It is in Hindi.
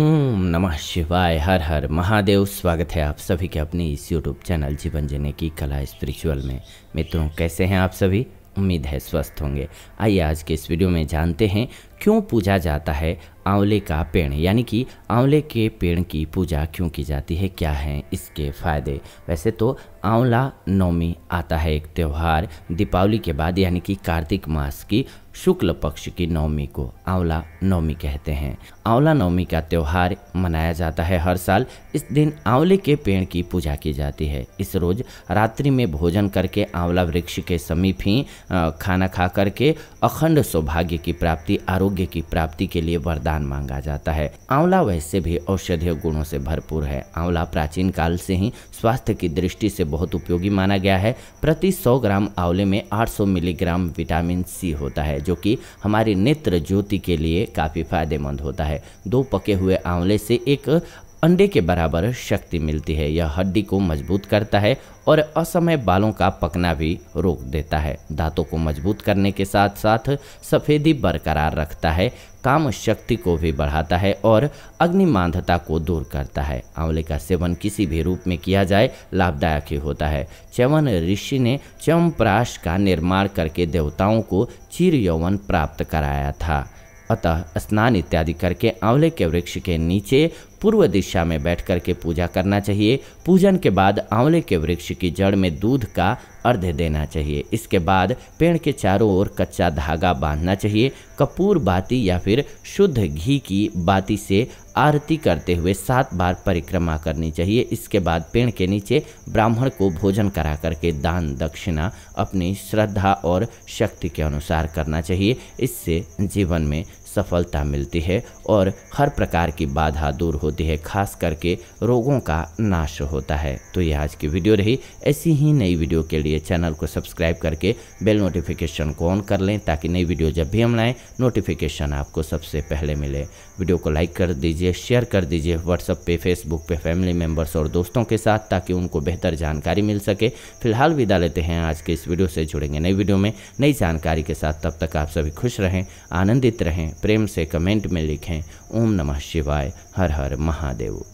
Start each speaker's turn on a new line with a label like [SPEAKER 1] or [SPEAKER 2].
[SPEAKER 1] ओम नमः शिवाय हर हर महादेव स्वागत है आप सभी के अपने इस यूट्यूब चैनल जीवन जीने की कला स्पिरिचुअल में मित्रों कैसे हैं आप सभी उम्मीद है स्वस्थ होंगे आइए आज के इस वीडियो में जानते हैं क्यों पूजा जाता है आंवले का पेड़ यानी कि आंवले के पेड़ की पूजा क्यों की जाती है क्या है इसके फायदे वैसे तो आंवला नवमी आता है एक त्यौहार दीपावली के बाद यानी कि कार्तिक मास की शुक्ल पक्ष की नवमी को आंवला नवमी कहते हैं आंवला नवमी का त्यौहार मनाया जाता है हर साल इस दिन आंवले के पेड़ की पूजा की जाती है इस रोज रात्रि में भोजन करके आंवला वृक्ष के समीप ही खाना खा करके अखंड सौभाग्य की प्राप्ति आरोग्य आरोग्य की प्राप्ति के लिए वरदान मांगा जाता है आंवला वैसे भी औषधीय गुणों से भरपूर है आंवला प्राचीन काल से ही स्वास्थ्य की दृष्टि से बहुत उपयोगी माना गया है प्रति 100 ग्राम आंवले में 800 मिलीग्राम विटामिन सी होता है जो कि हमारी नेत्र ज्योति के लिए काफ़ी फायदेमंद होता है दो पके हुए आंवले से एक अंडे के बराबर शक्ति मिलती है यह हड्डी को मजबूत करता है और असमय बालों का पकना भी रोक देता है दांतों को मजबूत करने के साथ साथ सफ़ेदी बरकरार रखता है काम शक्ति को भी बढ़ाता है और अग्निमांधता को दूर करता है आंवले का सेवन किसी भी रूप में किया जाए लाभदायक ही होता है च्यवन ऋषि ने च्यवनप्राश का निर्माण करके देवताओं को चीर यौवन प्राप्त कराया था अतः स्नान इत्यादि करके आंवले के वृक्ष के नीचे पूर्व दिशा में बैठकर के पूजा करना चाहिए पूजन के बाद आंवले के वृक्ष की जड़ में दूध का अर्ध देना चाहिए इसके बाद पेड़ के चारों ओर कच्चा धागा बांधना चाहिए कपूर बाती या फिर शुद्ध घी की बाती से आरती करते हुए सात बार परिक्रमा करनी चाहिए इसके बाद पेड़ के नीचे ब्राह्मण को भोजन करा करके दान दक्षिणा अपनी श्रद्धा और शक्ति के अनुसार करना चाहिए इससे जीवन में सफलता मिलती है और हर प्रकार की बाधा दूर होती है खास करके रोगों का नाश होता है तो ये आज की वीडियो रही ऐसी ही नई वीडियो के लिए चैनल को सब्सक्राइब करके बेल नोटिफिकेशन को ऑन कर लें ताकि नई वीडियो जब भी हम लाएँ नोटिफिकेशन आपको सबसे पहले मिले वीडियो को लाइक कर दीजिए शेयर कर दीजिए व्हाट्सअप पे फेसबुक पे फैमिली मेम्बर्स और दोस्तों के साथ ताकि उनको बेहतर जानकारी मिल सके फिलहाल विदा लेते हैं आज के इस वीडियो से जुड़ेंगे नई वीडियो में नई जानकारी के साथ तब तक आप सभी खुश रहें आनंदित रहें प्रेम से कमेंट में लिखें ओम नमः शिवाय हर हर महादेव